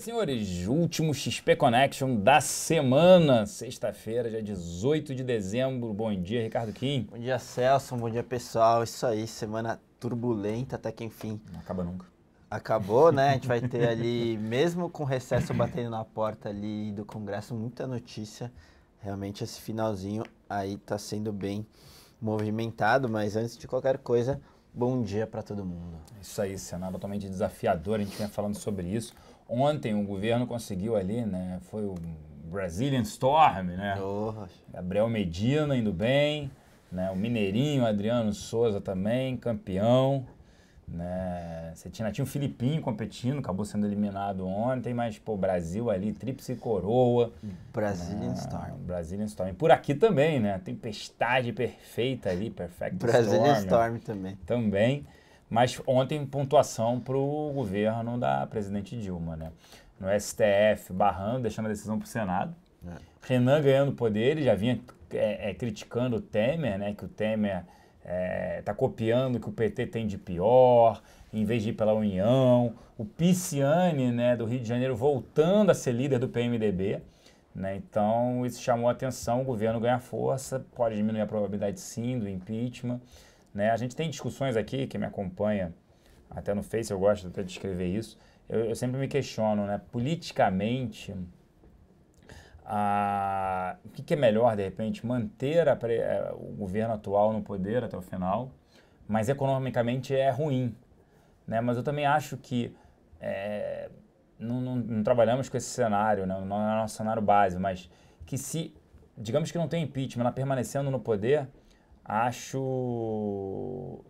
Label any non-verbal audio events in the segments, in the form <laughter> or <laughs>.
Senhores, último XP Connection da semana, sexta-feira, dia 18 de dezembro. Bom dia, Ricardo Kim. Bom dia, Celso. Bom dia, pessoal. Isso aí, semana turbulenta até que enfim. Não acaba nunca. Acabou, né? A gente vai ter <laughs> ali, mesmo com o recesso batendo na porta ali do Congresso, muita notícia. Realmente esse finalzinho aí tá sendo bem movimentado, mas antes de qualquer coisa, bom dia para todo mundo. Isso aí, cenário totalmente desafiador, a gente vem falando sobre isso. Ontem o governo conseguiu ali, né? Foi o Brazilian Storm, né? Nossa. Gabriel Medina indo bem, né? O Mineirinho, Adriano Souza também, campeão. Né? Você tinha, tinha o Filipinho competindo, acabou sendo eliminado ontem, mas pô, Brasil ali, tríplice coroa. Brazilian né? Storm. Brazilian Storm. Por aqui também, né? Tempestade perfeita ali, perfect Brazilian Storm. Brazilian né? Storm também. Também. Mas ontem, pontuação para o governo da presidente Dilma, né? No STF, barrando, deixando a decisão para o Senado. É. Renan ganhando poder, ele já vinha é, é, criticando o Temer, né? Que o Temer está é, copiando o que o PT tem de pior, em vez de ir pela União. O Pisciani, né, do Rio de Janeiro, voltando a ser líder do PMDB. Né? Então, isso chamou a atenção, o governo ganha força, pode diminuir a probabilidade sim do impeachment. Né? A gente tem discussões aqui, que me acompanha até no Face, eu gosto até de escrever isso. Eu, eu sempre me questiono, né? Politicamente, a, o que, que, é melhor, de repente, manter a, eh, o governo atual no poder até o final, mas economicamente é ruim. Né? Mas eu também acho que é, não, não, não, trabalhamos com esse cenário, né? não é nosso cenário base, mas que se, digamos que não tem impeachment, ela permanecendo no poder, acho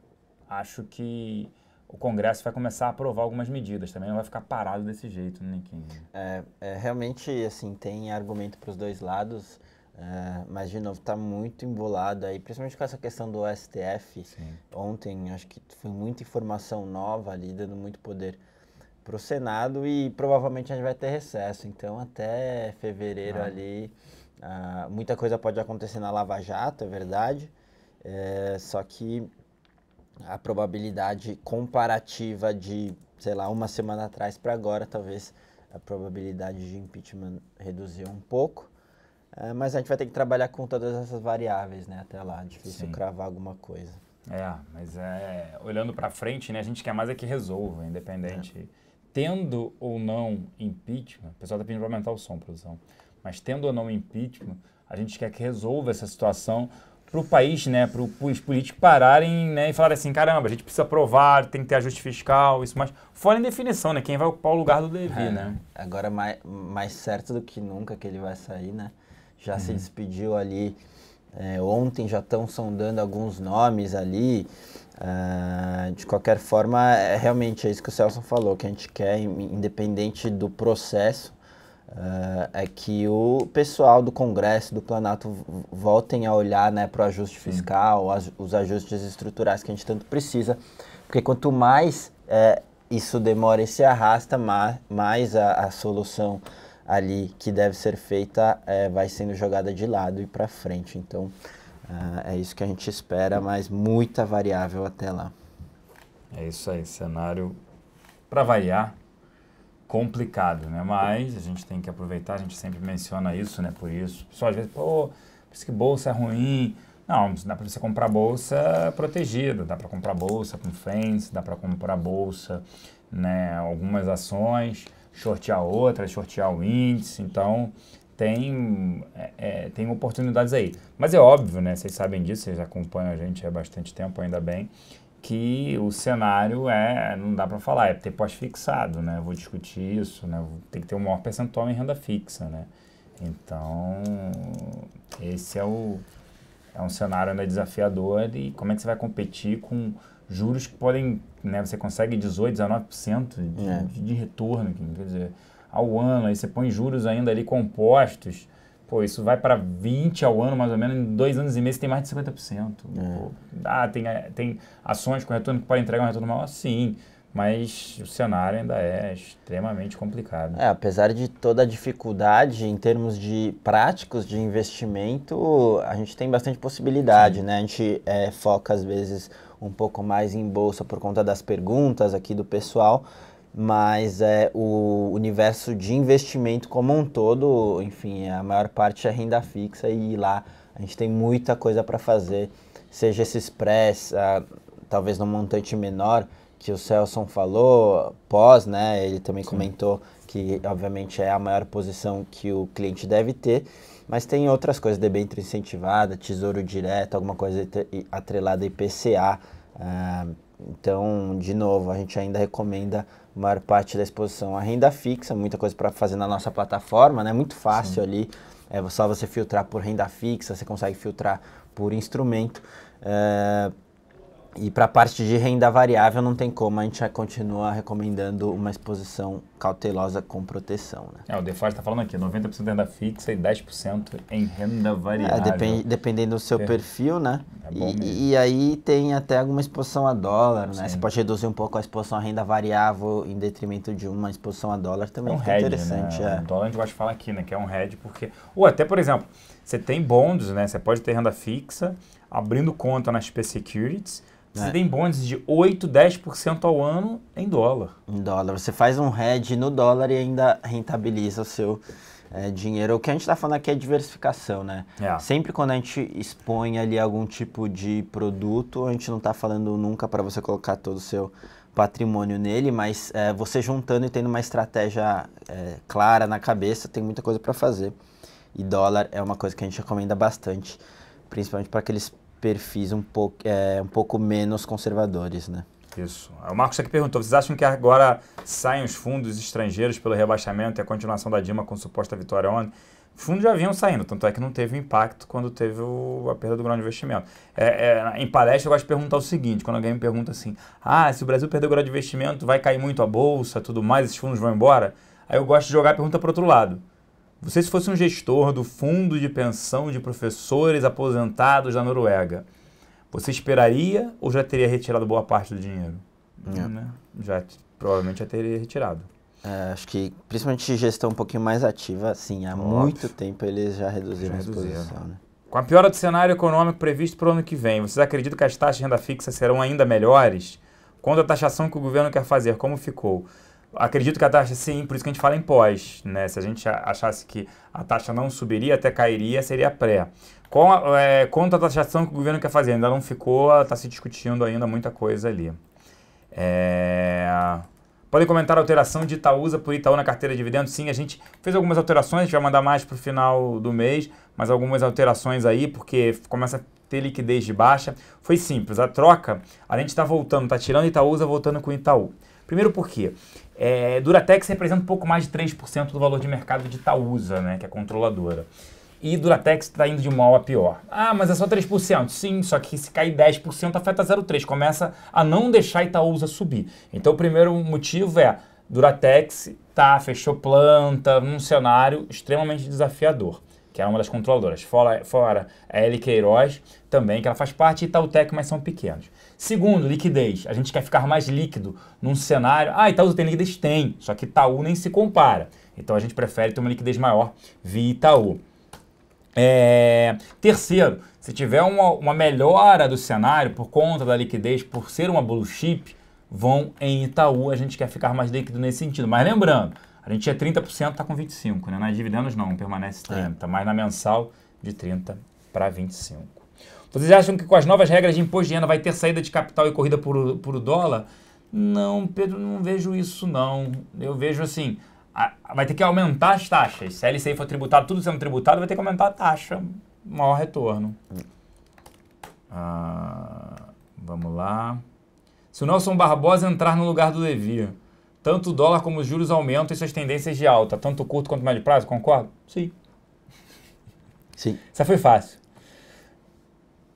acho que o Congresso vai começar a aprovar algumas medidas também, não vai ficar parado desse jeito, né, Kim? É, é, realmente, assim, tem argumento para os dois lados, é, mas, de novo, está muito embolado aí, principalmente com essa questão do STF. Sim. Ontem, acho que foi muita informação nova ali, dando muito poder para o Senado e provavelmente a gente vai ter recesso. Então, até fevereiro ah. ali, ah, muita coisa pode acontecer na Lava Jato, é verdade, é, só que a probabilidade comparativa de, sei lá, uma semana atrás para agora, talvez a probabilidade de impeachment reduziu um pouco. É, mas a gente vai ter que trabalhar com todas essas variáveis, né? Até lá, difícil Sim. cravar alguma coisa. É, mas é, olhando para frente, né? A gente quer mais é que resolva, independente. É. Tendo ou não impeachment, o pessoal está pedindo para aumentar o som, produção, mas tendo ou não impeachment, a gente quer que resolva essa situação para o país, né, para os políticos pararem né, e falarem assim, caramba, a gente precisa aprovar, tem que ter ajuste fiscal, isso mais. Fora em definição, né, quem vai ocupar o lugar do Levi, é, né? Agora mais, mais certo do que nunca que ele vai sair, né? Já uhum. se despediu ali é, ontem, já estão sondando alguns nomes ali. Uh, de qualquer forma, é, realmente é isso que o Celso falou, que a gente quer, independente do processo, Uh, é que o pessoal do Congresso, do Planalto, voltem a olhar né, para o ajuste fiscal, as, os ajustes estruturais que a gente tanto precisa, porque quanto mais é, isso demora e se arrasta, mais, mais a, a, solução ali que deve ser feita é, vai sendo jogada de lado e para frente. Então, uh, é isso que a gente espera, mas muita variável até lá. É isso aí, cenário para variar complicado, né? Mas a gente tem que aproveitar, a gente sempre menciona isso, né? Por isso, só às vezes, pô, por isso que bolsa é ruim. Não, dá para você comprar bolsa protegida, dá para comprar bolsa com fence dá para comprar bolsa, né, algumas ações, shortear outras, shortear o índice, então tem, é, é, tem oportunidades aí. Mas é óbvio, né, vocês sabem disso, vocês acompanham a gente há bastante tempo, ainda bem, que o cenário é, não dá para falar, é ter pós-fixado, né? vou discutir isso, né? Tem que ter um maior percentual em renda fixa, né? Então, esse é o é um cenário ainda desafiador e como é que você vai competir com juros que podem, né, você consegue 18, 19% de, é. de, de retorno, quer dizer, ao ano, aí você põe juros ainda ali compostos, Pô, isso vai para 20 ao ano, mais ou menos, em dois anos e meio você tem mais de 50%. É. Pô, ah, tem, é, tem ações com retorno que podem entregar um retorno maior? Sim, mas o cenário ainda é extremamente complicado. É, apesar de toda a dificuldade em termos de práticos de investimento, a gente tem bastante possibilidade, Sim. né? A gente é, foca às vezes um pouco mais em bolsa por conta das perguntas aqui do pessoal, mas é o universo de investimento como um todo, enfim, a maior parte é renda fixa e lá a gente tem muita coisa para fazer, seja esse express, uh, talvez num montante menor, que o Celson falou, pós, né? Ele também Sim. comentou que, obviamente, é a maior posição que o cliente deve ter, mas tem outras coisas, debênture incentivada, tesouro direto, alguma coisa atrelada a IPCA, uh, eh, então, de novo, a gente ainda recomenda maior parte da exposição à renda fixa, muita coisa para fazer na nossa plataforma, né? Muito fácil Sim. ali, é só você filtrar por renda fixa, você consegue filtrar por instrumento. É, e para a parte de renda variável não tem como, a gente continua recomendando uma exposição cautelosa com proteção. Né? É, o DeFi está falando aqui, 90% em renda fixa e 10% em renda é, variável. É, depend, dependendo do seu é. perfil, né? É e, e, aí tem até alguma exposição a dólar, Sim. né? Você pode reduzir um pouco a exposição a renda variável em detrimento de uma exposição a dólar é também. É um head, interessante. Né? É. O dólar a gente gosta de falar aqui, né? Que é um hedge, porque... Ou até, por exemplo, você tem bonds, né? Você pode ter renda fixa abrindo conta na SP Securities, você é. tem bondes de 8, 10% ao ano em dólar. Em dólar. Você faz um hedge no dólar e ainda rentabiliza o seu é, dinheiro. O que a gente está falando aqui é diversificação, né? É. Sempre quando a gente expõe ali algum tipo de produto, a gente não está falando nunca para você colocar todo o seu patrimônio nele, mas eh, você juntando e tendo uma estratégia eh, clara na cabeça, tem muita coisa para fazer. E dólar é uma coisa que a gente recomenda bastante, principalmente para aqueles perfis um pouco, é, um pouco menos conservadores, né? Isso. É, o Marcos aqui perguntou: vocês acham que agora saem os fundos estrangeiros pelo rebaixamento e a continuação da Dima com suposta vitória ontem? Fundos já vinham saindo, tanto é que não teve impacto quando teve o, a perda do grau de investimento. É, é, em palestra, eu gosto de perguntar o seguinte: quando alguém me pergunta assim, ah, se o Brasil perder o grau de investimento, vai cair muito a bolsa, tudo mais, esses fundos vão embora? Aí eu gosto de jogar a pergunta para outro lado. Você, se fosse um gestor do fundo de pensão de professores aposentados da Noruega, você esperaria ou já teria retirado boa parte do dinheiro? É. Hum, né? Já, provavelmente já teria retirado. É, acho que, principalmente gestão um pouquinho mais ativa, sim, há Óbvio. muito tempo eles já reduziram já a exposição. Né? Com a piora do cenário econômico previsto para o ano que vem, vocês acreditam que as taxas de renda fixa serão ainda melhores? Quanto a taxação que o governo quer fazer, como ficou? Acredito que a taxa sim, por isso que a gente fala em pós, né? Se a gente achasse que a taxa não subiria, até cairia, seria pré. Com a, é, quanto à taxação que o governo quer fazer, ainda não ficou, está se discutindo ainda muita coisa ali. É... Podem comentar a alteração de Itaúsa por Itaú na carteira de dividendos. Sim, a gente fez algumas alterações, a gente vai mandar mais para o final do mês, mas algumas alterações aí, porque começa a ter liquidez de baixa. Foi simples, a troca, a gente está voltando, está tirando Itaúsa, voltando com Itaú. Primeiro por quê? É, Duratex representa um pouco mais de 3% do valor de mercado de Itaúsa, né, que é controladora. E Duratex está indo de mal a pior. Ah, mas é só 3%. Sim, só que se cair 10% afeta 0,3%. Começa a não deixar Itaúsa subir. Então o primeiro motivo é Duratex tá, fechou planta num cenário extremamente desafiador, que é uma das controladoras. Fora, fora a L Queiroz também, que ela faz parte, e Itautec, mas são pequenos. Segundo, liquidez. A gente quer ficar mais líquido num cenário. Ah, Itaú tem liquidez? Tem, só que Itaú nem se compara. Então a gente prefere ter uma liquidez maior via Itaú. É... Terceiro, se tiver uma, uma melhora do cenário por conta da liquidez, por ser uma blue chip, vão em Itaú. A gente quer ficar mais líquido nesse sentido. Mas lembrando, a gente é 30%, está com 25%, né? Nas dividendos não, permanece 30%, é. mas na mensal de 30% para 25%. Vocês acham que com as novas regras de imposto de renda vai ter saída de capital e corrida por, por dólar? Não, Pedro, não vejo isso não. Eu vejo assim, a, vai ter que aumentar as taxas. Se a LCI for tributado, tudo sendo tributado, vai ter que aumentar a taxa. Maior retorno. Ah, vamos lá. Se o Nelson Barbosa entrar no lugar do Levi, tanto o dólar como os juros aumentam e suas tendências de alta, tanto curto quanto médio prazo, Concordo? Sim. Sim. Já foi fácil.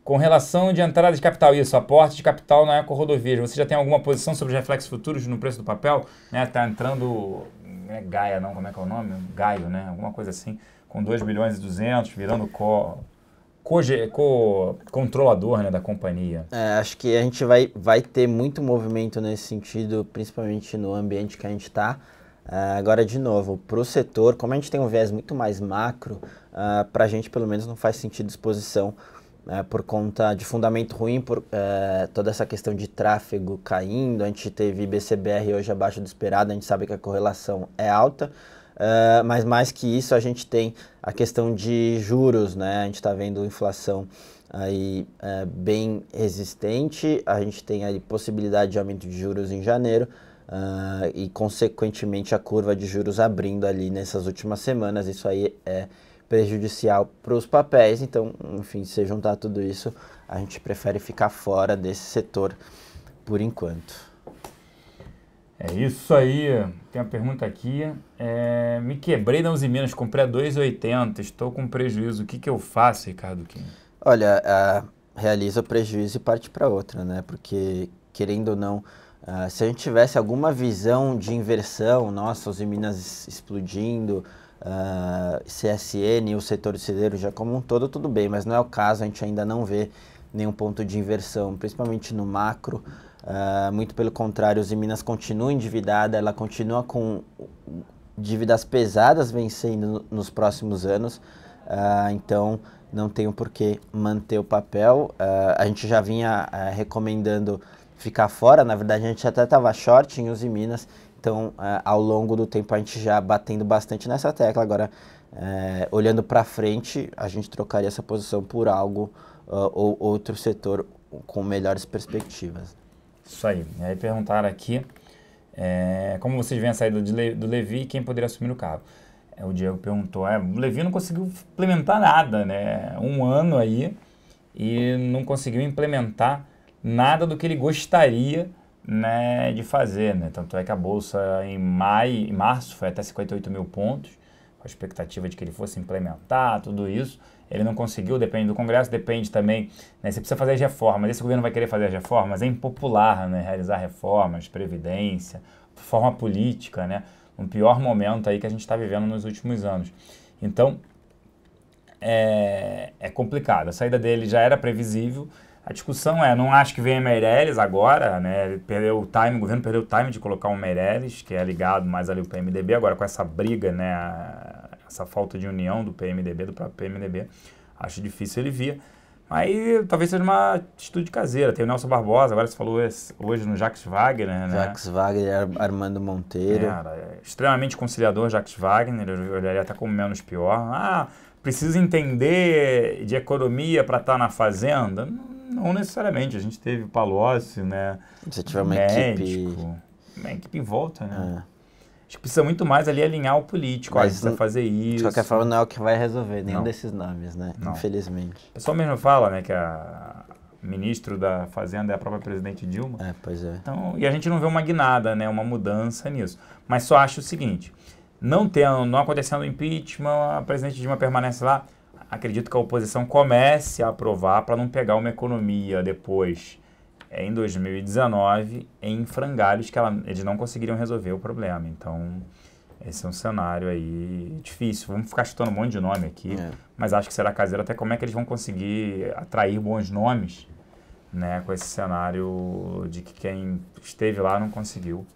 Com relação de entrada de capital, isso, aporte de capital na eco-rodovia, você já tem alguma posição sobre reflexos futuros no preço do papel? Né, tá entrando, não é Gaia não, como é que é o nome? Gaio, né? Alguma coisa assim, com 2 bilhões e 200, virando co, co, co, controlador né, da companhia. É, acho que a gente vai, vai ter muito movimento nesse sentido, principalmente no ambiente que a gente está. Uh, é, agora, de novo, para o setor, como a gente tem um viés muito mais macro, uh, ah, para a gente, pelo menos, não faz sentido exposição né, por conta de fundamento ruim, por é, toda essa questão de tráfego caindo, a gente teve BCBR hoje abaixo do esperado, a gente sabe que a correlação é alta, é, mas mais que isso a gente tem a questão de juros, né, a gente está vendo inflação aí é, bem resistente, a gente tem aí possibilidade de aumento de juros em janeiro, Uh, e consequentemente a curva de juros abrindo ali nessas últimas semanas. Isso aí é prejudicial para os papéis. Então, enfim, se juntar tudo isso, a gente prefere ficar fora desse setor por enquanto. É isso aí. Tem uma pergunta aqui. É, me quebrei na Uzi Minas, comprei a 2,80. Estou com prejuízo. O que, que eu faço, Ricardo Kim? Olha, realiza o prejuízo e parte para outra, né? Porque, querendo ou não, se a gente tivesse alguma visão de inversão, nossa, Uzi Minas explodindo, uh, ah, CSN, o setor cideiro já como um todo, tudo bem, mas não é o caso, a gente ainda não vê nenhum ponto de inversão, principalmente no macro. Uh, muito pelo contrário, os Minas continua endividada, ela continua com dívidas pesadas vencendo nos próximos anos, uh, então não tem por que manter o papel. Uh, a gente já vinha recomendando ficar fora, na verdade a gente até estava short em Uzi Minas, então, uh, ao longo do tempo, a gente já batendo bastante nessa tecla. Agora, uh, olhando para frente, a gente trocaria essa posição por algo uh, ou outro setor com melhores perspectivas. Isso aí. E aí perguntaram aqui é, como vocês veem a saída Le, do Levi e quem poderia assumir o cargo. É, o Diego perguntou, é, o Levi não conseguiu implementar nada, né? Um ano aí e não conseguiu implementar nada do que ele gostaria né, de fazer. Né? Tanto é que a Bolsa em maio, em março foi até 58 mil pontos, com a expectativa de que ele fosse implementar tudo isso. Ele não conseguiu, depende do Congresso, depende também. Né, você precisa fazer as reformas. Esse governo vai querer fazer as reformas? É impopular né, realizar reformas, previdência, forma política, né? Um pior momento aí que a gente está vivendo nos últimos anos. Então, é, é complicado. A saída dele já era previsível, a discussão é, não acho que venha Meirelles agora, né? Perdeu o time, o governo perdeu o time de colocar o Meirelles, que é ligado mais ali ao PMDB, agora com essa briga, né? essa falta de união do PMDB, do próprio PMDB, acho difícil ele vir. Aí talvez seja uma atitude caseira. Tem o Nelson Barbosa, agora você falou esse, hoje no Jacques Wagner, né? Jacques Wagner, Armando Monteiro. É, extremamente conciliador Jacques Wagner, eu olharia até como menos pior. Ah, precisa entender de economia para estar tá na fazenda. Não, não necessariamente. A gente teve Palocci, né? Você tiver uma médico, equipe. Uma equipe em volta, né? É. Acho que precisa muito mais ali alinhar o político. Mas, gente precisa fazer isso. De qualquer forma, não é o que vai resolver nenhum não. desses nomes, né? Não. Infelizmente. O pessoal mesmo fala, né, que a ministro da Fazenda é a própria presidente Dilma. É, pois é. Então, e a gente não vê uma guinada, né, uma mudança nisso. Mas só acho o seguinte, não tendo, não acontecendo impeachment, a presidente Dilma permanece lá, acredito que a oposição comece a aprovar para não pegar uma economia depois, é, em 2019, em frangalhos que ela, eles não conseguiriam resolver o problema. Então, esse é um cenário aí difícil. Vamos ficar chutando um monte de nome aqui, é. mas acho que será caseiro até como é que eles vão conseguir atrair bons nomes né, com esse cenário de que quem esteve lá não conseguiu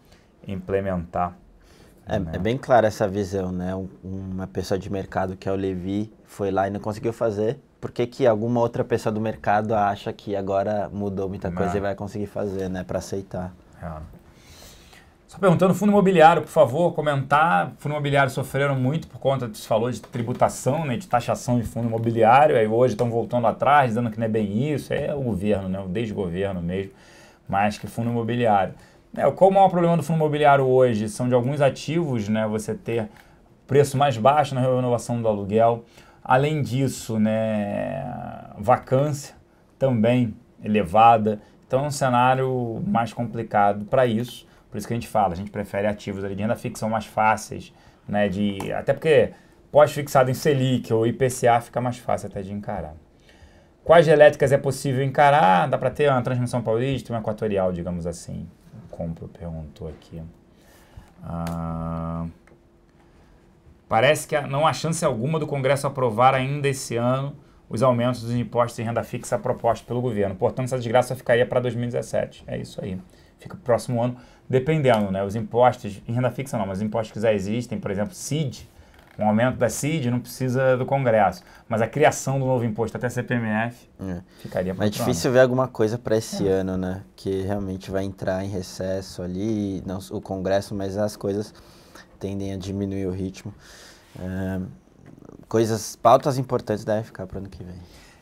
implementar. É, né. é bem clara essa visão, né? uma pessoa de mercado que é o Levi foi lá e não conseguiu fazer, por que, que alguma outra pessoa do mercado acha que agora mudou muita coisa não. e vai conseguir fazer, né? Para aceitar. É. Só perguntando, fundo imobiliário, por favor, comentar. Fundo imobiliário sofreram muito por conta, você falou de tributação, né, de taxação de fundo imobiliário, aí hoje estão voltando atrás, dizendo que não é bem isso, é o governo, né, o desgoverno mesmo, mais que fundo imobiliário. É, qual o maior problema do fundo imobiliário hoje? São de alguns ativos, né, você ter preço mais baixo na renovação do aluguel, Além disso, né, vacância também elevada. Então é um cenário mais complicado para isso. Por isso que a gente fala, a gente prefere ativos ali de renda fixa são mais fáceis, né, de até porque pós-fixado em Selic ou IPCA fica mais fácil até de encarar. Quais elétricas é possível encarar? Dá para ter uma transmissão paulista, uma equatorial, digamos assim. Compro, perguntou aqui. Ah, Parece que não há chance alguma do Congresso aprovar ainda esse ano os aumentos dos impostos em renda fixa propostos pelo governo. Portanto, essa desgraça ficaria para 2017. É isso aí. Fica para o próximo ano, dependendo, né? Os impostos, em renda fixa não, mas os impostos que já existem, por exemplo, CID, um aumento da CID não precisa do Congresso. Mas a criação do novo imposto até CPMF é. ficaria para Mas é difícil ano. ver alguma coisa para esse é. ano, né? Que realmente vai entrar em recesso ali, não o Congresso, mas as coisas tendem a diminuir o ritmo. É, coisas, pautas importantes da FK para o ano que vem.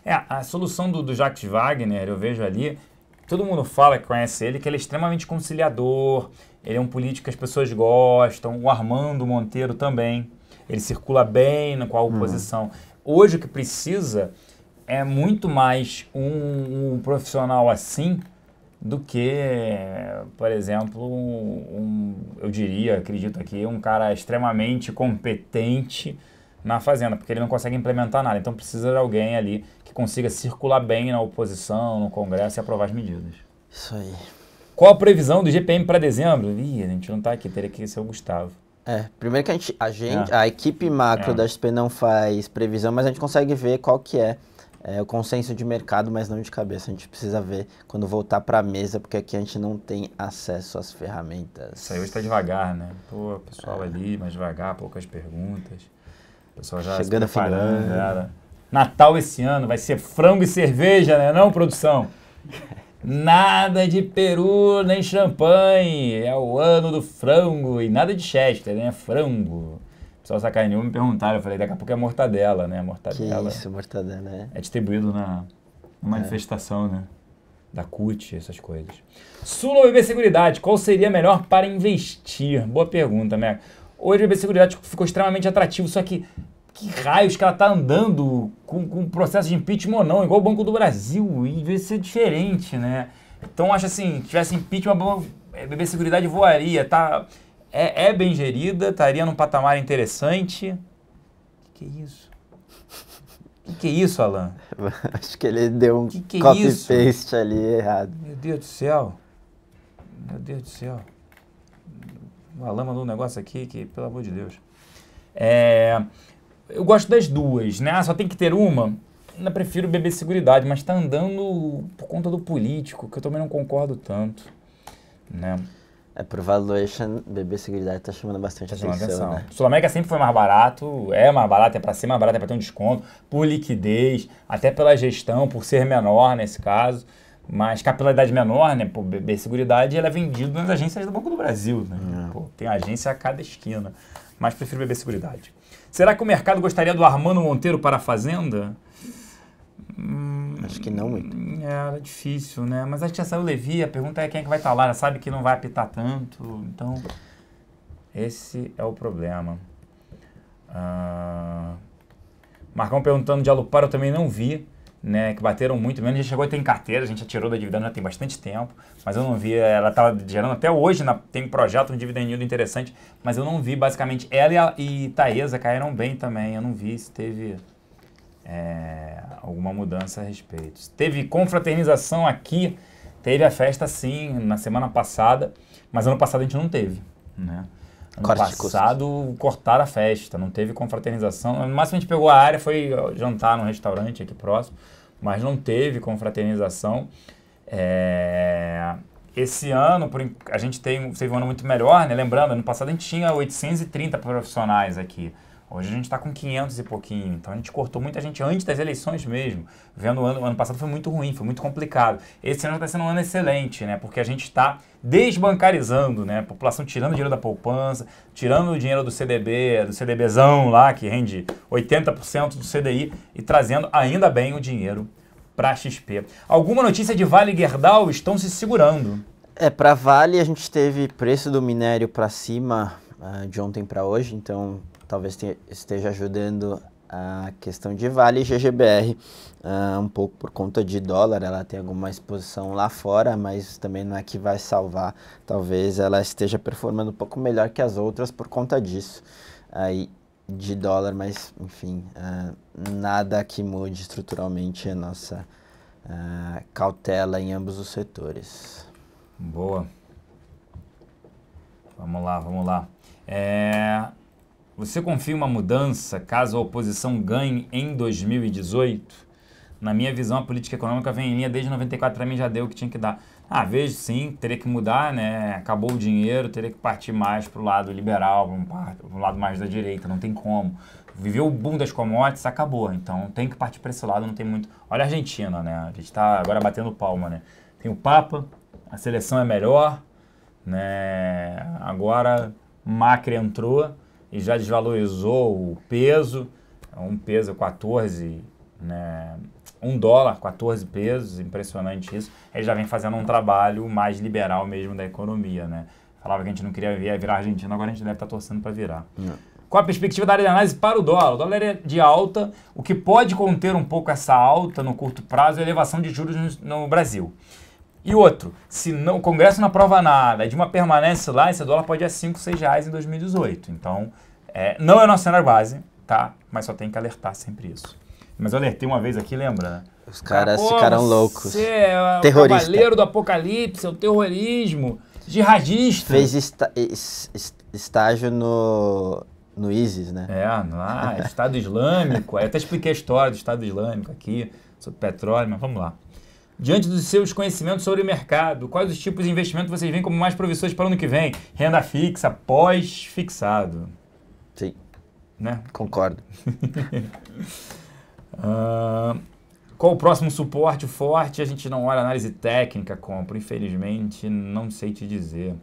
É, a solução do, do Jacques Wagner, eu vejo ali, todo mundo fala que conhece ele, que ele é extremamente conciliador, ele é um político que as pessoas gostam, o Armando Monteiro também, ele circula bem com a uhum. oposição. Uhum. Hoje o que precisa é muito mais um, um profissional assim do que, por exemplo, um, eu diria, acredito aqui, um cara extremamente competente na fazenda, porque ele não consegue implementar nada. Então precisa de alguém ali que consiga circular bem na oposição, no Congresso e aprovar as medidas. Isso aí. Qual a previsão do GPM para dezembro? Ih, a gente não está aqui, teria que ser o Gustavo. É, primeiro que a gente, a, gente, é. a equipe macro é. da SP não faz previsão, mas a gente consegue ver qual que é é, o consenso de mercado, mas não de cabeça. A gente precisa ver quando voltar para a mesa, porque aqui a gente não tem acesso às ferramentas. Isso aí hoje está devagar, né? Pô, pessoal é. ali, mais devagar, poucas perguntas. O pessoal já Chegando se preparando. Cara. Natal esse ano vai ser frango e cerveja, né não, produção? <laughs> Nada de peru nem champanhe, é o ano do frango e nada de Chester, né? Frango pessoal sacaneou me perguntaram, eu falei, daqui a pouco é mortadela, né? Mortadela. Que isso, mortadela, né? É distribuído na, na é. manifestação, né? Da CUT, essas coisas. Sula ou BB Seguridade, qual seria melhor para investir? Boa pergunta, Meca. Hoje a BB Seguridade ficou extremamente atrativo, só que que raios que ela tá andando com, o processo de impeachment ou não, igual o Banco do Brasil, e devia ser diferente, né? Então acho assim, tivesse impeachment, a BB Seguridade voaria, tá? é, é bem gerida, estaria num patamar interessante. O que, que é isso? O que, que é isso, Alan? <laughs> Acho que ele deu um que que é copy-paste ali errado. Meu Deus do céu. Meu Deus do céu. O Alan mandou um negócio aqui que, pelo amor de Deus. É, eu gosto das duas, né? Ah, só tem que ter uma. Ainda prefiro beber seguridade, mas está andando por conta do político, que eu também não concordo tanto, né? É, por valuation, BB Seguridade tá chamando bastante tá chamando atenção. atenção. Né? Sul-América sempre foi mais barato, é mais barato, é para ser mais barato, é para ter um desconto, por liquidez, até pela gestão, por ser menor nesse caso. Mas capilaridade menor, né? Por BB Seguridade, ela é vendida nas agências do Banco do Brasil, né? É. Pô, tem agência a cada esquina. Mas prefiro BB Seguridade. Será que o mercado gostaria do Armando Monteiro para a Fazenda? Hum, acho que não muito. É, era difícil, né? Mas a gente já saiu o Levi, a pergunta é quem é que vai estar tá lá, já sabe que não vai apitar tanto, então esse é o problema. Ah, Marcão perguntando de Alupar, eu também não vi, né? Que bateram muito, menos já chegou a ter em carteira, a gente já tirou da dividenda tem bastante tempo, mas eu não vi, ela estava gerando até hoje, na, tem projeto, um dividendo interessante, mas eu não vi, basicamente, ela e, a, e Taesa caíram bem também, eu não vi se teve é, alguma mudança a respeito. Teve confraternização aqui, teve a festa sim, na semana passada, mas ano passado a gente não teve, né? Ano Corte passado cortaram a festa, não teve confraternização. No máximo a gente pegou a área, foi jantar num restaurante aqui próximo, mas não teve confraternização. É... Esse ano, por, a gente tem, teve um ano muito melhor, né? Lembrando, ano passado a gente tinha 830 profissionais aqui. Hoje a gente está com 500 e pouquinho, então a gente cortou muita gente antes das eleições mesmo. Vendo o ano, o ano passado foi muito ruim, foi muito complicado. Esse ano está sendo um ano excelente, né? Porque a gente está desbancarizando, né? A população tirando dinheiro da poupança, tirando o dinheiro do CDB, do CDBzão lá, que rende 80% do CDI, e trazendo ainda bem o dinheiro para XP. Alguma notícia de Vale e Gerdau estão se segurando? É, para Vale a gente teve preço do minério para cima ah, de ontem para hoje, então talvez esteja ajudando a questão de Vale e GGBR, uh, ah, um pouco por conta de dólar, ela tem alguma exposição lá fora, mas também não é que vai salvar. Talvez ela esteja performando um pouco melhor que as outras por conta disso, aí uh, de dólar, mas enfim, uh, nada que mude estruturalmente a nossa ah, cautela em ambos os setores. Boa. Vamos lá, vamos lá. É... Você confia em uma mudança caso a oposição ganhe em 2018? Na minha visão, a política econômica vem em linha desde 94, para mim já deu o que tinha que dar. Ah, vejo sim, teria que mudar, né? Acabou o dinheiro, teria que partir mais para o lado liberal, para lado mais da direita, não tem como. Viveu o boom das commodities, acabou. Então tem que partir para esse lado, não tem muito. Olha a Argentina, né? A gente está agora batendo palma, né? Tem o Papa, a seleção é melhor, né? Agora Macri entrou e já desvalorizou o peso, um peso 14, né, um dólar, 14 pesos, impressionante isso. Ele já vem fazendo um trabalho mais liberal mesmo da economia, né? Falava que a gente não queria virar argentino agora a gente deve estar tá torcendo para virar. Não. É. Com a perspectiva da área de análise para o dólar, o dólar é de alta, o que pode conter um pouco essa alta no curto prazo é a elevação de juros no, Brasil. E outro, se não, o Congresso não aprova nada, é de uma permanece lá, esse dólar pode ir a 5, 6 reais em 2018. Então, é, não é o nosso cenário base, tá? Mas só tem que alertar sempre isso. Mas eu alertei uma vez aqui, lembra? Né? Os caras ficaram loucos. Você é Terrorista. o cavaleiro do apocalipse, o é terrorismo, jihadista. Fez esta, estágio no, no ISIS, né? É, ah, lá, <laughs> Estado Islâmico. eu até expliquei a história do Estado Islâmico aqui, sobre petróleo, mas vamos lá. Diante dos seus conhecimentos sobre o mercado, quais os tipos de investimento vocês veem como mais promissores para o ano que vem? Renda fixa, pós-fixado né? Concordo. uh, <laughs> qual o próximo suporte forte? A gente não olha análise técnica, compra. Infelizmente, não sei te dizer.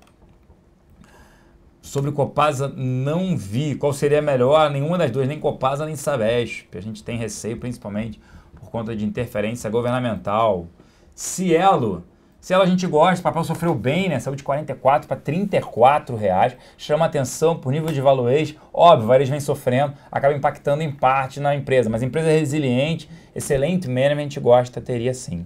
Sobre Copasa, não vi. Qual seria melhor? Nenhuma das duas, nem Copasa nem Sabesp. A gente tem receio, principalmente, por conta de interferência governamental. Cielo, Selo a gente gosta, o papel sofreu bem, né? Saiu de 44 para 34 reais. Chama atenção por nível de valores. Óbvio, o vem sofrendo, acaba impactando em parte na empresa, mas empresa resiliente, excelente management, a gente gosta, teria sim.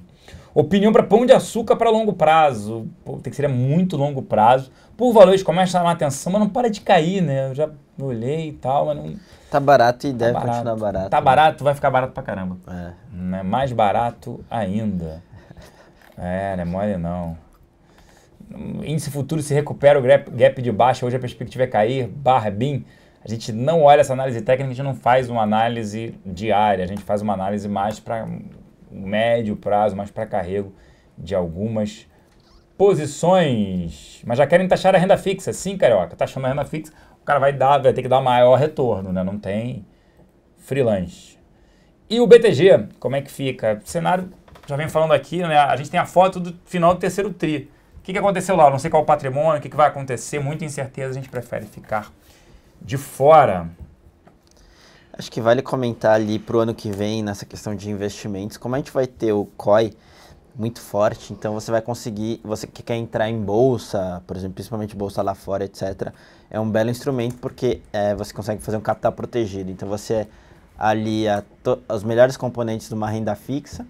Opinião para pão de açúcar para longo prazo. Pô, tem que ser muito longo prazo. Por valores começa a chamar atenção, mas não para de cair, né? Eu já olhei e tal, mas não. Tá barato e tá deve barato. continuar barato. Tá né? barato, vai ficar barato pra caramba. É. Não é mais barato ainda. É, não é mole não. Índice futuro se recupera o gap, de baixa, hoje a perspectiva é cair, barra BIM. A gente não olha essa análise técnica, a gente não faz uma análise diária, a gente faz uma análise mais para médio prazo, mais para carrego de algumas posições. Mas já querem taxar a renda fixa. Sim, carioca, taxando a renda fixa, o cara vai dar, vai ter que dar maior retorno, né? Não tem freelance. E o BTG, como é que fica? O cenário já vem falando aqui, né? A gente tem a foto do final do terceiro tri. O que, que aconteceu lá? não sei qual o patrimônio, o que, que vai acontecer, muita incerteza, a gente prefere ficar de fora. Acho que vale comentar ali para o ano que vem, nessa questão de investimentos, como a gente vai ter o COI muito forte, então você vai conseguir, você que quer entrar em bolsa, por exemplo, principalmente bolsa lá fora, etc., é um belo instrumento porque é, você consegue fazer um capital protegido. Então você alia ali os melhores componentes de uma renda fixa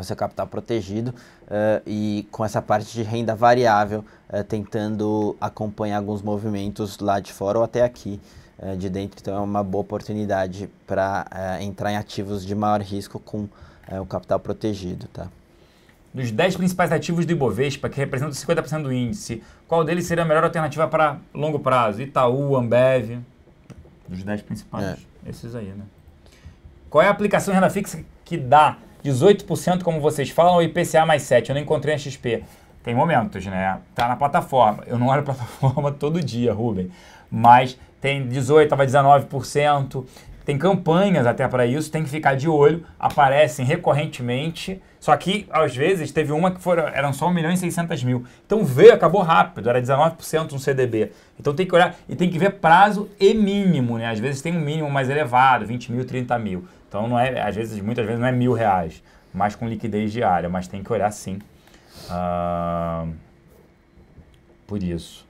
o seu capital protegido uh, e com essa parte de renda variável, uh, tentando acompanhar alguns movimentos lá de fora ou até aqui uh, de dentro. Então é uma boa oportunidade para entrar em ativos de maior risco com o capital protegido. Tá? Dos 10 principais ativos do Ibovespa, que representam 50% do índice, qual deles seria a melhor alternativa para longo prazo? Itaú, Ambev? Dos 10 principais, é. esses aí, né? Qual é a aplicação renda fixa que dá 18%, como vocês falam, ou IPCA mais 7%? Eu não encontrei a XP. Tem momentos, né? Tá na plataforma. Eu não olho a <laughs> plataforma todo dia, Rubem. Mas tem 18%, estava 19%. Tem campanhas até para isso, tem que ficar de olho, aparecem recorrentemente. Só que, às vezes, teve uma que foram, eram só 1 milhão e 600 mil. Então veio, acabou rápido, era 19% no CDB. Então tem que olhar e tem que ver prazo e mínimo, né? Às vezes tem um mínimo mais elevado, 20 mil, 30 mil. Então não é, às vezes, muitas vezes não é mil reais, mas com liquidez diária, mas tem que olhar sim. Uh, por isso.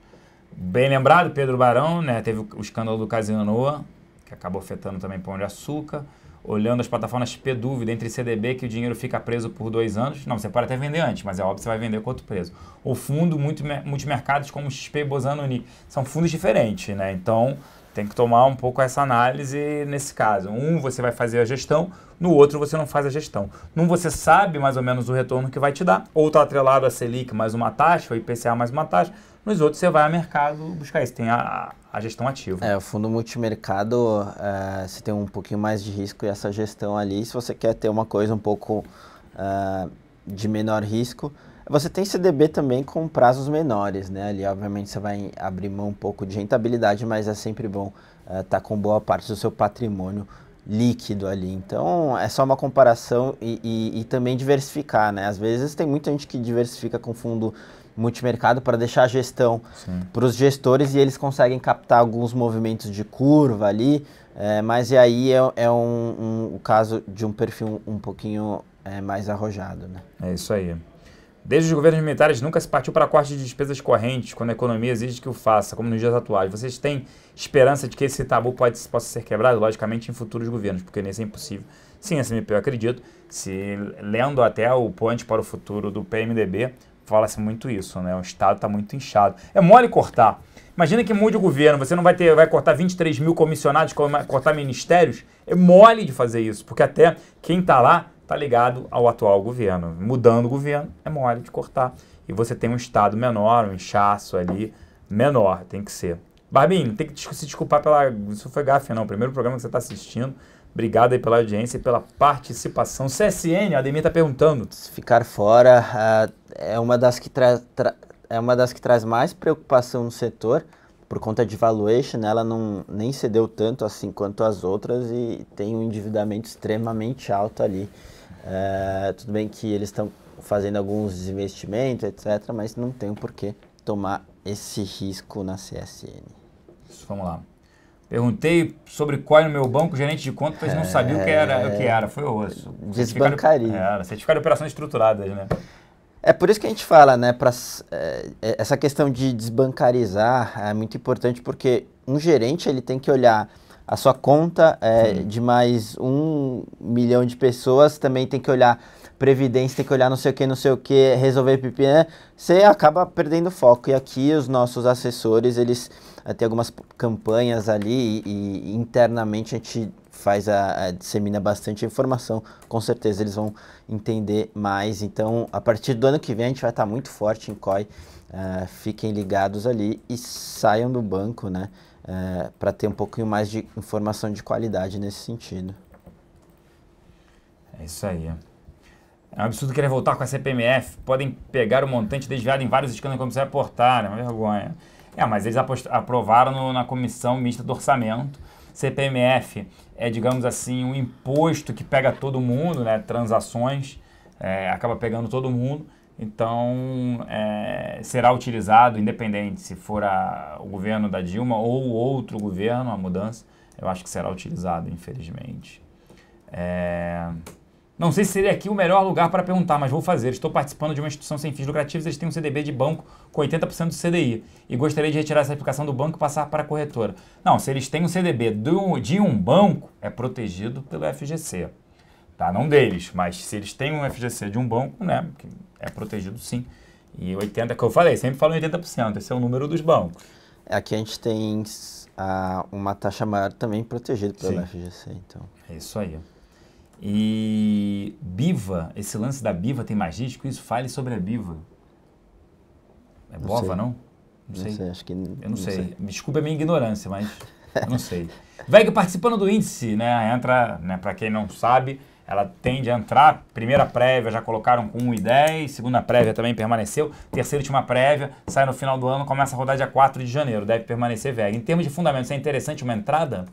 Bem lembrado, Pedro Barão, né? Teve o escândalo do Noa que acabou afetando também Pão de Açúcar. Olhando as plataformas P-Dúvida entre CDB, que o dinheiro fica preso por dois anos. Não, você pode até vender antes, mas é óbvio que você vai vender quanto preso. Ou fundo, muito, multimercados como XP, Bozano, Uni. São fundos diferentes, né? Então, tem que tomar um pouco essa análise nesse caso. Um, você vai fazer a gestão, no outro, você não faz a gestão. Num, você sabe mais ou menos o retorno que vai te dar, ou está atrelado a Selic mais uma taxa, ou IPCA mais uma taxa. Nos outros, você vai ao mercado buscar isso. Tem a, a gestão ativa. É, o fundo multimercado, é, você tem um pouquinho mais de risco e essa gestão ali, se você quer ter uma coisa um pouco é, de menor risco, você tem CDB também com prazos menores, né? Ali, obviamente, você vai abrir mão um pouco de rentabilidade, mas é sempre bom estar uh, tá com boa parte do seu patrimônio líquido ali. Então, é só uma comparação e, e, e também diversificar, né? Às vezes tem muita gente que diversifica com fundo multimercado para deixar a gestão para os gestores e eles conseguem captar alguns movimentos de curva ali, é, mas e aí é, é um, um, o caso de um perfil um pouquinho é, mais arrojado, né? É isso aí. Desde os governos militares nunca se partiu para corte de despesas correntes quando a economia exige que o faça, como nos dias atuais. Vocês têm esperança de que esse tabu pode, possa ser quebrado, logicamente, em futuros governos, porque nesse é impossível. Sim, SMP eu acredito. Se lendo até o Ponte para o Futuro do PMDB, fala-se muito isso, né? O Estado está muito inchado. É mole cortar. Imagina que mude o governo, você não vai ter, vai cortar 23 mil comissionados, cortar ministérios. É mole de fazer isso, porque até quem está lá está ligado ao atual governo. Mudando o governo, é mole de cortar. E você tem um Estado menor, um inchaço ali menor, tem que ser. Barbinho, tem que se desculpar pela. Isso foi gafe, não. Primeiro programa que você está assistindo. Obrigado aí pela audiência e pela participação. CSN, a Ademir está perguntando. Se ficar fora uh, é, uma das que é uma das que traz mais preocupação no setor por conta de valuation, né? ela não, nem cedeu tanto assim quanto as outras e tem um endividamento extremamente alto ali. É, tudo bem que eles estão fazendo alguns investimentos, etc., mas não tem por que tomar esse risco na CSN. Isso, vamos lá. Perguntei sobre qual no meu banco, gerente de conta, mas não sabia é, o que era, o que era, foi osso. Desbancaria. Era, certificado de operações estruturadas, né? É por isso que a gente fala, né, pra, é, essa questão de desbancarizar é muito importante porque um gerente ele tem que olhar a sua conta é, de mais um milhão de pessoas, também tem que olhar previdência, tem que olhar não sei o que, não sei o que, resolver pipi, né? você acaba perdendo foco. E aqui os nossos assessores, eles eh, têm algumas campanhas ali e, e internamente a gente faz a, a, dissemina bastante informação, com certeza eles vão entender mais. Então, a partir do ano que vem a gente vai estar muito forte em COI. Uh, eh, fiquem ligados ali e saiam do banco, né? é, eh, para ter um pouquinho mais de informação de qualidade nesse sentido. É isso aí. É um absurdo querer voltar com a CPMF. Podem pegar o montante desviado em vários escândalos como se reportar, é uma vergonha. É, mas eles aprovaram no, na comissão mista do orçamento. CPMF é, digamos assim, um imposto que pega todo mundo, né? Transações, é, acaba pegando todo mundo. Então, é, será utilizado, independente se for a, o governo da Dilma ou outro governo, a mudança, eu acho que será utilizado, infelizmente. É, não sei se seria aqui o melhor lugar para perguntar, mas vou fazer. Estou participando de uma instituição sem fins lucrativos, eles têm um CDB de banco com 80% do CDI e gostaria de retirar essa aplicação do banco e passar para a corretora. Não, se eles têm um CDB de um banco, é protegido pelo FGC tá? Não deles, mas se eles têm um FGC de um banco, né, que é protegido sim. E 80, é que eu falei, sempre falo 80%, esse é o número dos bancos. Aqui a gente tem ah, uma taxa maior também protegida pelo sim. FGC, então. É isso aí. E Biva, esse lance da Biva tem mais risco? Isso, fale sobre a Biva. É não Bova, sei. não? Não sei. não sei. acho que não, eu não, sei. sei. Desculpa a minha ignorância, mas eu <laughs> não sei. Veg participando do índice, né? Entra, né, para quem não sabe, ela tende a entrar. Primeira prévia já colocaram com 1,10, segunda prévia também permaneceu, terceira e última prévia sai no final do ano, começa a rodar dia 4 de janeiro, deve permanecer VEG. Em termos de fundamentos, é interessante uma entrada?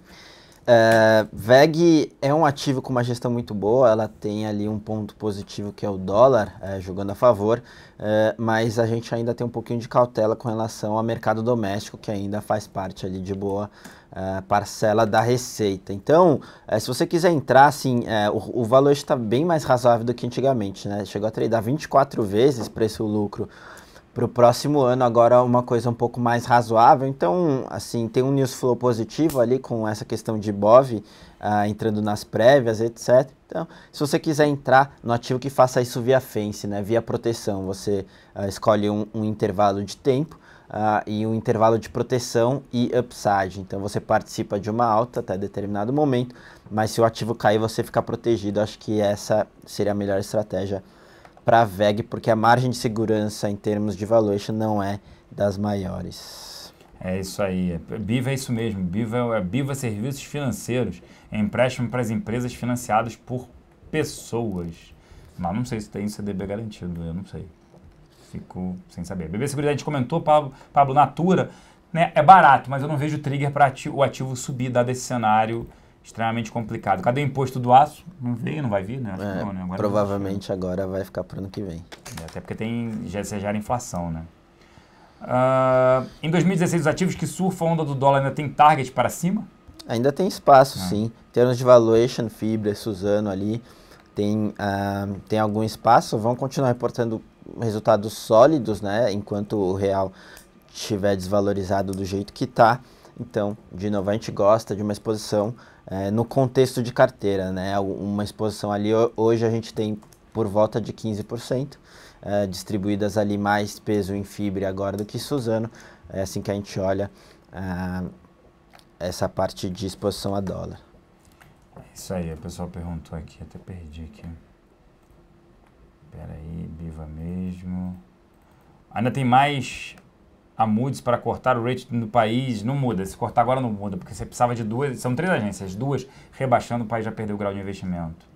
É, VEG é um ativo com uma gestão muito boa, ela tem ali um ponto positivo que é o dólar, é, jogando a favor, é, mas a gente ainda tem um pouquinho de cautela com relação ao mercado doméstico, que ainda faz parte ali de boa parcela da receita. Então, se você quiser entrar, assim, o, o, valor está bem mais razoável do que antigamente, né? Chegou a treinar 24 vezes preço-lucro para o próximo ano agora uma coisa um pouco mais razoável. Então, assim, tem um news flow positivo ali com essa questão de Bov ah, entrando nas prévias, etc. Então, se você quiser entrar no ativo que faça isso via fence, né, via proteção, você ah, escolhe um, um, intervalo de tempo ah, e um intervalo de proteção e upside. Então, você participa de uma alta até determinado momento, mas se o ativo cair, você fica protegido. Acho que essa seria a melhor estratégia para a VEG, porque a margem de segurança em termos de valuation não é das maiores. É isso aí. BIVA é isso mesmo. BIVA é, é BIVA Serviços Financeiros. É empréstimo para as empresas financiadas por pessoas. Mas não sei se tem CDB garantido, eu não sei. Fico sem saber. BB Seguridade, a gente comentou, Pablo, Pablo Natura, né? É barato, mas eu não vejo trigger para ati o ativo subir, dado esse cenário extremamente complicado. Cadê o imposto do aço? Não veio, não vai vir, né? É, não, né? Agora provavelmente agora vai ficar para o ano que vem. É, até porque tem, já, já gera inflação, né? Uh, em 2016, os ativos que surfam a onda do dólar ainda tem target para cima? Ainda tem espaço, ah. sim. Em termos de valuation, Fibra, Suzano ali, tem, uh, tem algum espaço. Vão continuar reportando resultados sólidos, né? Enquanto o real estiver desvalorizado do jeito que está. Então, de novo, a gente gosta de uma exposição é, no contexto de carteira, né? Uma exposição ali, hoje a gente tem por volta de 15%, é, distribuídas ali mais peso em Fibre agora do que Suzano, é assim que a gente olha é, essa parte de exposição a dólar. Isso aí, o pessoal perguntou aqui, até perdi aqui. Pera aí, Biva mesmo. Ainda tem mais a Moody's para cortar o rating do país, não muda. Se cortar agora não muda, porque você precisava de duas, são três agências, duas rebaixando, o país já perdeu o grau de investimento.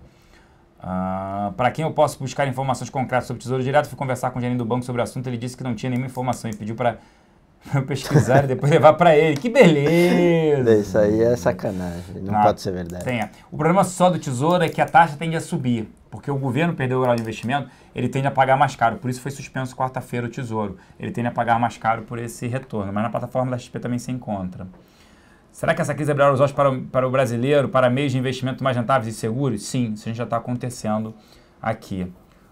Uh, para quem eu posso buscar informações concretas sobre o Tesouro Direto, fui conversar com o gerente do banco sobre o assunto, ele disse que não tinha nenhuma informação e pediu para <laughs> eu pesquisar e depois levar para ele. Que beleza! Isso aí é sacanagem, não ah, pode ser verdade. Tenha. O problema só do Tesouro é que a taxa tende a subir porque o governo perdeu o grau de investimento, ele tende a pagar mais caro. Por isso foi suspenso quarta-feira o Tesouro. Ele tende a pagar mais caro por esse retorno. Mas na plataforma da XP também se encontra. Será que essa crise abrirá os olhos para o, para o brasileiro, para meios de investimento mais rentáveis e seguros? Sim, isso já está acontecendo aqui.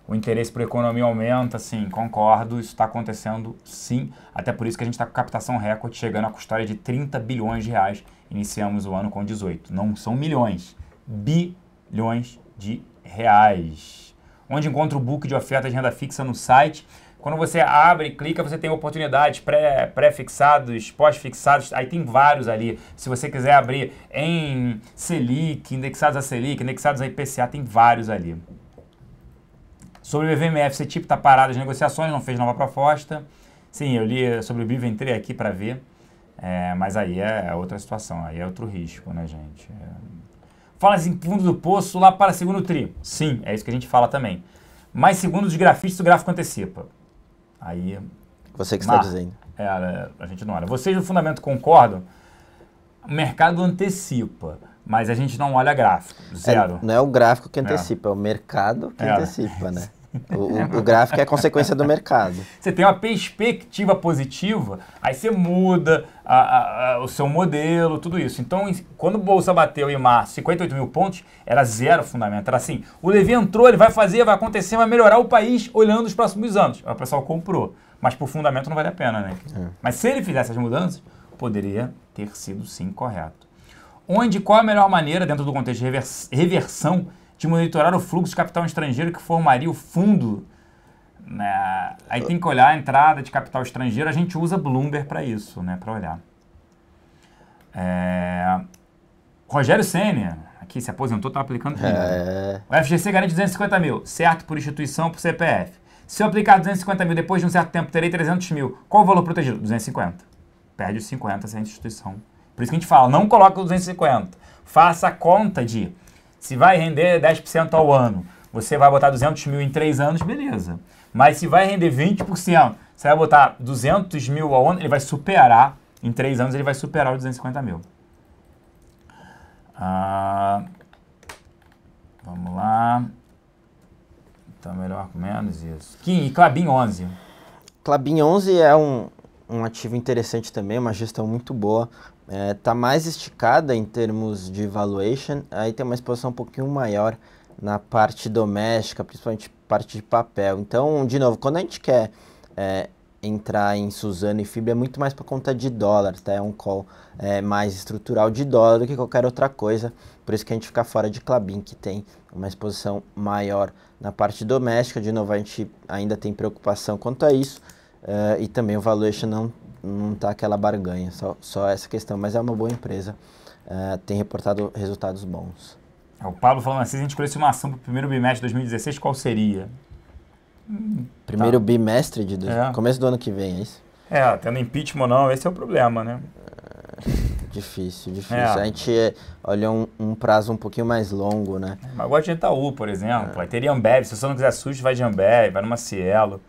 O interesse por economia aumenta, sim, concordo, isso está acontecendo sim. Até por isso que a gente está com captação recorde, chegando à custódia de 30 bilhões de reais. Iniciamos o ano com 18. Não são milhões, bilhões de reais. Onde encontra o book de ofertas de renda fixa no site. Quando você abre e clica, você tem oportunidades pré-fixados, pré pós-fixados, aí tem vários ali. Se você quiser abrir em Selic, indexados a Selic, indexados a IPCA, tem vários ali. Sobre o BVMF, você tipo está parado as negociações, não fez nova proposta. Sim, eu li sobre o BIV, entrei aqui para ver. É, mas aí é outra situação, aí é outro risco, né, gente? É fala-se em assim, fundo do poço lá para segundo tri. Sim, é isso que a gente fala também. Mais segundos de grafite, o gráfico antecipa. Aí. Você que está ah, dizendo. É, a gente não olha. Vocês do fundamento concordam? O mercado antecipa, mas a gente não olha gráfico. É, zero. É, não é o gráfico que é. antecipa, é, é o mercado que é. antecipa, né? <laughs> O, o, gráfico é consequência do mercado. <laughs> Você tem uma perspectiva positiva, aí você muda a, a, a, o seu modelo, tudo isso. Então, quando o Bolsa bateu em março 58 mil pontos, era zero fundamento. Era assim, o Levi entrou, ele vai fazer, vai acontecer, vai melhorar o país olhando os próximos anos. o pessoal comprou. Mas por fundamento não vale a pena, né? É. Mas se ele fizesse as mudanças, poderia ter sido sim correto. Onde, qual a melhor maneira, dentro do contexto de revers, reversão, de monitorar o fluxo de capital estrangeiro que formaria o fundo. Né? Aí tem que olhar a entrada de capital estrangeiro. A gente usa Bloomberg para isso, né? para olhar. É... Rogério Senna, aqui se aposentou, está aplicando tudo. Né? É... O FGC garante 250 mil, certo por instituição, por CPF. Se eu aplicar 250 mil depois de um certo tempo, terei 300 mil. Qual o valor protegido? 250. Perde os 50 sem instituição. Por isso que a gente fala, não coloca 250. Faça a conta de se vai render 10% ao ano, você vai botar 200 mil em 3 anos, beleza. Mas se vai render 20%, você vai botar 200 mil ao ano, ele vai superar, em 3 anos ele vai superar os 250 mil. Ah, vamos lá. Então, melhor com menos isso. Kim, e Clabin 11? Clabin 11 é um, um ativo interessante também, é uma gestão muito boa está é, tá mais esticada em termos de valuation, aí tem uma exposição um pouquinho maior na parte doméstica, principalmente parte de papel. Então, de novo, quando a gente quer é, entrar em Suzano e Fibra, é muito mais por conta de dólar, tá? é um call é, mais estrutural de dólar do que qualquer outra coisa, por isso que a gente fica fora de Clabin, que tem uma exposição maior na parte doméstica, de novo a gente ainda tem preocupação quanto a isso, uh, e também o valuation não não tá aquela barganha, só, só essa questão. Mas é uma boa empresa, uh, tem reportado resultados bons. O Pablo falando assim, se a gente escolhesse uma ação para o primeiro bimestre de 2016, qual seria? Hum, tá. Primeiro tá. bimestre de dois, é. começo do ano que vem, é isso? É, tendo impeachment ou não, esse é o problema, né? É, difícil, difícil. É. A gente olha um, um, prazo um pouquinho mais longo, né? É, mas gosta de Itaú, por exemplo. Aí teria Ambev. Se você não quiser sujo, vai de Ambev, vai numa Cielo.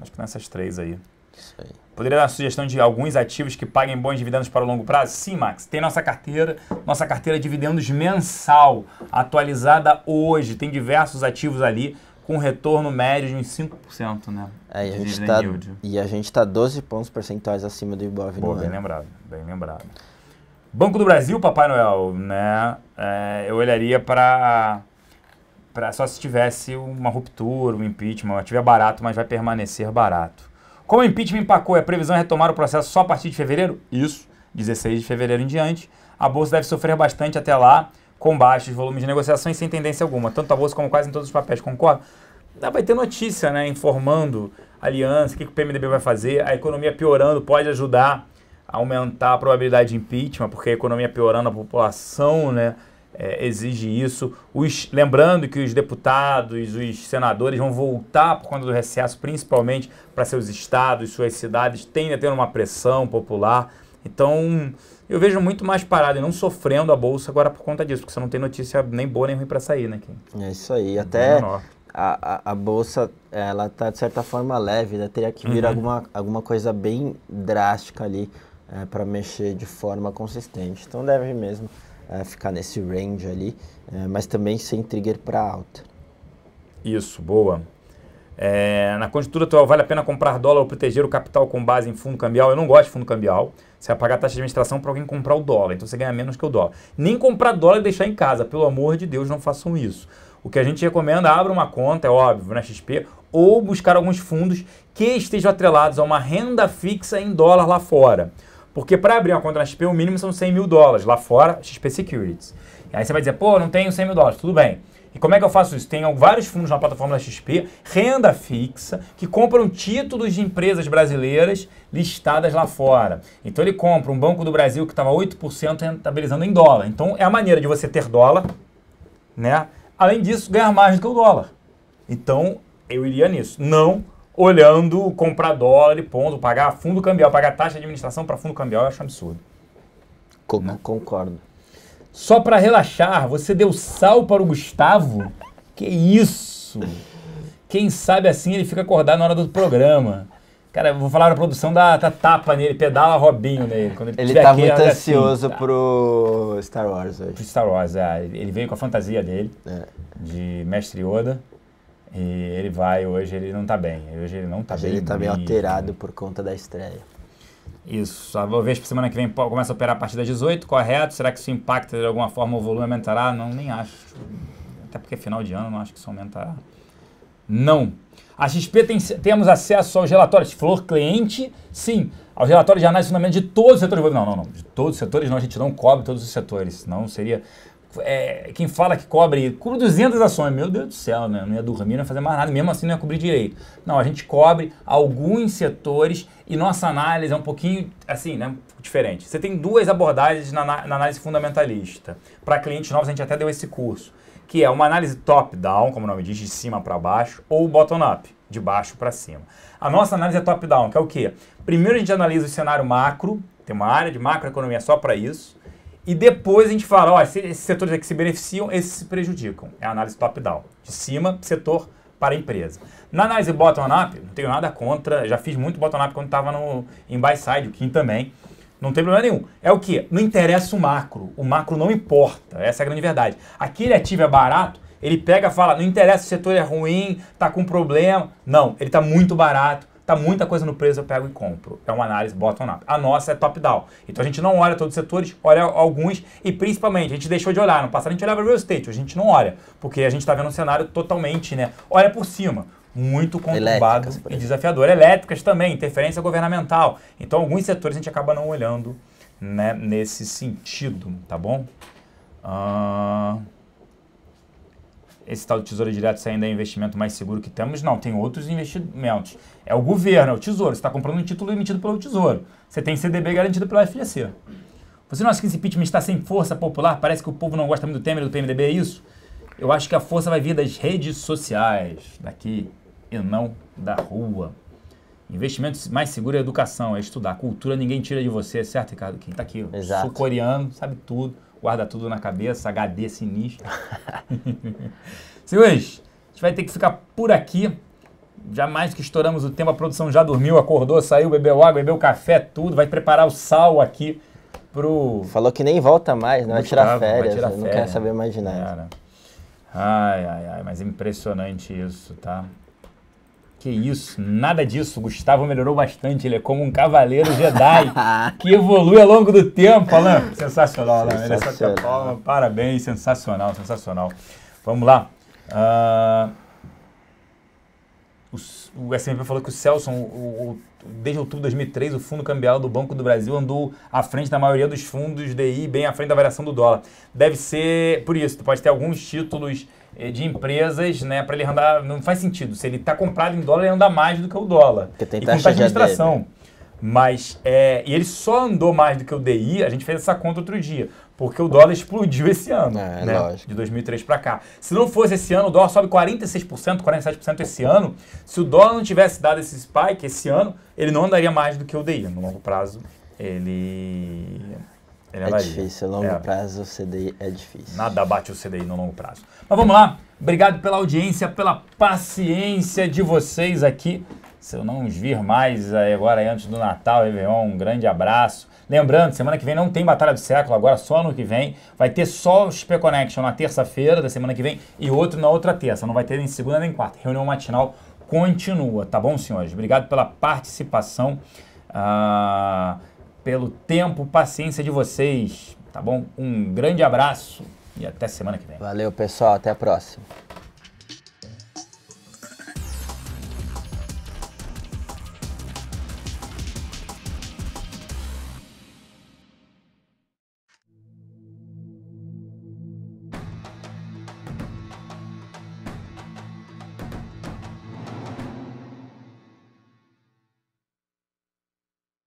Acho que nessas três aí. Isso aí. Poderia dar uma sugestão de alguns ativos que paguem bons dividendos para o longo prazo? Sim, Max. Tem nossa carteira, nossa carteira de dividendos mensal, atualizada hoje. Tem diversos ativos ali com retorno médio de uns 5%, né? É, tá e, a gente tá, e a gente está 12 pontos percentuais acima do Ibov Boa, bem é? lembrado, bem lembrado. Banco do Brasil, Papai Noel, né? É, eu olharia para só se tivesse uma ruptura, um impeachment, tiver barato, mas vai permanecer barato. Como o impeachment empacou a previsão é retomar o processo só a partir de fevereiro? Isso, 16 de fevereiro em diante. A bolsa deve sofrer bastante até lá, com baixos volumes de negociações sem tendência alguma, tanto a bolsa como quase em todos os papéis, concorda? Vai ter notícia, né, informando aliança, o que o PMDB vai fazer, a economia piorando pode ajudar a aumentar a probabilidade de impeachment, porque a economia piorando, a população, né, é, exige isso. Os, lembrando que os deputados, os senadores vão voltar por conta do recesso, principalmente para seus estados, suas cidades, tendem a ter uma pressão popular. Então, eu vejo muito mais parado e não sofrendo a bolsa agora por conta disso, porque você não tem notícia nem boa nem ruim para sair, né, Kim? É isso aí. Até a, a, a, bolsa, ela tá de certa forma leve, né? teria que vir uhum. alguma, alguma coisa bem drástica ali é, para mexer de forma consistente. Então, deve mesmo é, ficar nesse range ali, é, mas também sem trigger para alta. Isso, boa. É, na conjuntura atual, vale a pena comprar dólar ou proteger o capital com base em fundo cambial? Eu não gosto de fundo cambial. Você vai pagar a taxa de administração para alguém comprar o dólar, então você ganha menos que o dólar. Nem comprar dólar e deixar em casa, pelo amor de Deus, não façam isso. O que a gente recomenda, abra uma conta, é óbvio, na XP, ou buscar alguns fundos que estejam atrelados a uma renda fixa em dólar lá fora. Porque para abrir uma conta na XP, o mínimo são 100 mil dólares. Lá fora, XP Securities. Aí você vai dizer, pô, não tenho 100 mil dólares. Tudo bem. E como é que eu faço isso? Tem vários fundos na plataforma da XP, renda fixa, que compram títulos de empresas brasileiras listadas lá fora. Então ele compra um Banco do Brasil que estava 8% rentabilizando em dólar. Então é a maneira de você ter dólar, né? Além disso, ganhar mais do que o dólar. Então eu iria nisso. Não olhando comprar dólar e pondo, pagar fundo cambial, pagar taxa de administração para fundo cambial, eu acho um absurdo. Como? Concordo. Só para relaxar, você deu sal para o Gustavo? Que isso! Quem sabe assim ele fica acordado na hora do programa. Cara, eu vou falar a produção da, da tapa nele, pedala Robinho nele. Quando ele ele tá aqui, muito assim, ansioso assim, tá. pro Star Wars hoje. Pro Star Wars, é. Ele veio com a fantasia dele, é. de Mestre Yoda. E ele vai, hoje ele não tá bem. Hoje ele não tá hoje bem. Ele tá meio alterado por conta da estreia. Isso, a Bovespa semana que vem começa a operar a partir das 18, correto? É será que isso impacta de alguma forma o volume aumentará? Não, nem acho. Até porque final de ano não acho que isso aumentará. Não. A XP tem, temos acesso aos relatórios. Flor cliente, sim. Aos relatórios de análise de de todos os setores. Não, não, não. De todos os setores, não. A gente não cobre todos os setores. Não seria é, quem fala que cobre, cobre 200 ações, meu Deus do céu, né? não ia dormir, não ia fazer mais nada, mesmo assim não ia cobrir direito. Não, a gente cobre alguns setores e nossa análise é um pouquinho assim, né? Diferente. Você tem duas abordagens na, na análise fundamentalista. Para clientes novos, a gente até deu esse curso, que é uma análise top-down, como o nome diz, de cima para baixo, ou bottom-up, de baixo para cima. A nossa análise é top-down, que é o quê? Primeiro a gente analisa o cenário macro, tem uma área de macroeconomia só para isso. E depois a gente fala, ó, esses setores aqui se beneficiam, esses se prejudicam. É a análise top-down. De cima, setor para a empresa. Na análise bottom-up, não tenho nada contra, já fiz muito bottom-up quando estava no em buy-side, o Kim também. Não tem problema nenhum. É o que? Não interessa o macro. O macro não importa. Essa é a grande verdade. Aquele ativo é barato, ele pega e fala, não interessa se o setor é ruim, está com problema. Não, ele está muito barato tá muita coisa no preço, eu pego e compro. É uma análise bottom-up. A nossa é top-down. Então a gente não olha todos os setores, olha alguns e principalmente a gente deixou de olhar. No passado a gente olhava real estate, hoje a gente não olha, porque a gente está vendo um cenário totalmente, né? Olha por cima muito conturbado e desafiador. Elétricas também, interferência governamental. Então, alguns setores a gente acaba não olhando né, nesse sentido, tá bom? Uh esse tal de Tesouro Direto se ainda é investimento mais seguro que temos. Não, tem outros investimentos. É o governo, é o Tesouro. Você está comprando um título emitido pelo Tesouro. Você tem CDB garantido pela FGC. Você não acha que esse impeachment está sem força popular? Parece que o povo não gosta muito do Temer do PMDB, é isso? Eu acho que a força vai vir das redes sociais daqui e não da rua. Investimento mais seguro é educação, é estudar. Cultura ninguém tira de você, certo, Ricardo? Quem tá aqui, Exato. sul coreano, sabe tudo, guarda tudo na cabeça, HD sinistro. <laughs> Senhores, a gente vai ter que ficar por aqui. Jamais que estouramos o tempo, a produção já dormiu, acordou, saiu, bebeu água, bebeu café, tudo. Vai preparar o sal aqui pro. Falou que nem volta mais, não né? vai tirar férias, tirar férias. não quer saber mais de nada. Ai, ai, ai, mas é impressionante isso, tá? Que isso, nada disso. Gustavo melhorou bastante. Ele é como um cavaleiro Jedi <laughs> que evolui ao longo do tempo, Alain. Sensacional, Ele é Parabéns, sensacional, sensacional. Vamos lá. Uh, o, o SMP falou que o Celso, o, o, desde outubro de 2003, o Fundo Cambial do Banco do Brasil andou à frente da maioria dos fundos DI, bem à frente da variação do dólar. Deve ser por isso. Pode ter alguns títulos eh, de empresas, né, para ele andar, não faz sentido. Se ele está comprado em dólar, ele anda mais do que o dólar. Porque tem e com taxa de administração. Né? Mas é, e ele só andou mais do que o DI, a gente fez essa conta outro dia, porque o dólar explodiu esse ano, é, né? Lógico. de 2003 para cá. Se não fosse esse ano, o dólar sobe 46%, 47% esse ano. Se o dólar não tivesse dado esse spike esse ano, ele não andaria mais do que o DI no longo prazo. Ele ele é, é difícil, a longo é. prazo o CDI é difícil. Nada bate o CDI no longo prazo. Mas vamos lá, obrigado pela audiência, pela paciência de vocês aqui. Se eu não os vir mais agora antes do Natal, Réveillon, um grande abraço. Lembrando, semana que vem não tem Batalha do Século, agora só ano que vem. Vai ter só o XP Connection na terça-feira da semana que vem e outro na outra terça. Não vai ter nem segunda nem quarta. Reunião matinal continua, tá bom, senhores? Obrigado pela participação. Ah pelo tempo, paciência de vocês, tá bom? Um grande abraço e até semana que vem. Valeu, pessoal, até a próxima.